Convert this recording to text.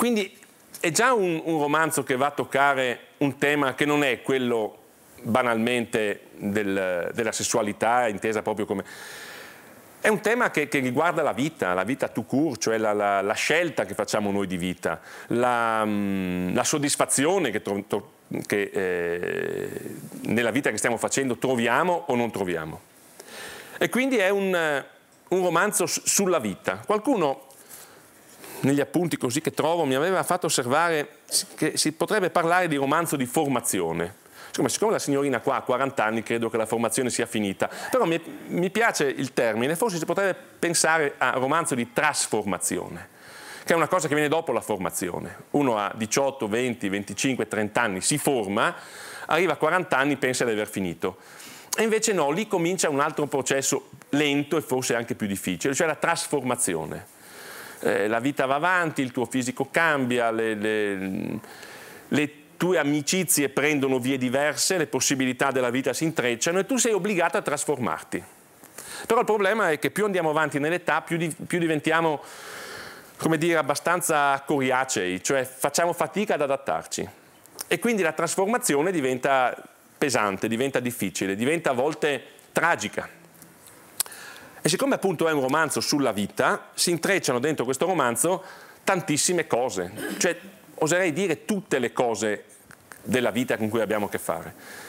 Quindi è già un, un romanzo che va a toccare un tema che non è quello banalmente del, della sessualità, intesa proprio come... È un tema che, che riguarda la vita, la vita tout court, cioè la, la, la scelta che facciamo noi di vita, la, mm, la soddisfazione che, tro, to, che eh, nella vita che stiamo facendo troviamo o non troviamo. E quindi è un, un romanzo sulla vita. Qualcuno negli appunti così che trovo, mi aveva fatto osservare che si potrebbe parlare di romanzo di formazione. Siccome, siccome la signorina qua ha 40 anni, credo che la formazione sia finita. Però mi, mi piace il termine, forse si potrebbe pensare a romanzo di trasformazione che è una cosa che viene dopo la formazione. Uno ha 18, 20, 25, 30 anni, si forma, arriva a 40 anni, e pensa di aver finito. E invece no, lì comincia un altro processo lento e forse anche più difficile, cioè la trasformazione eh, la vita va avanti, il tuo fisico cambia, le, le, le tue amicizie prendono vie diverse, le possibilità della vita si intrecciano e tu sei obbligato a trasformarti. Però il problema è che più andiamo avanti nell'età, più, di, più diventiamo, come dire, abbastanza coriacei, cioè facciamo fatica ad adattarci. E quindi la trasformazione diventa pesante, diventa difficile, diventa a volte tragica. E siccome appunto è un romanzo sulla vita, si intrecciano dentro questo romanzo tantissime cose, cioè oserei dire tutte le cose della vita con cui abbiamo a che fare.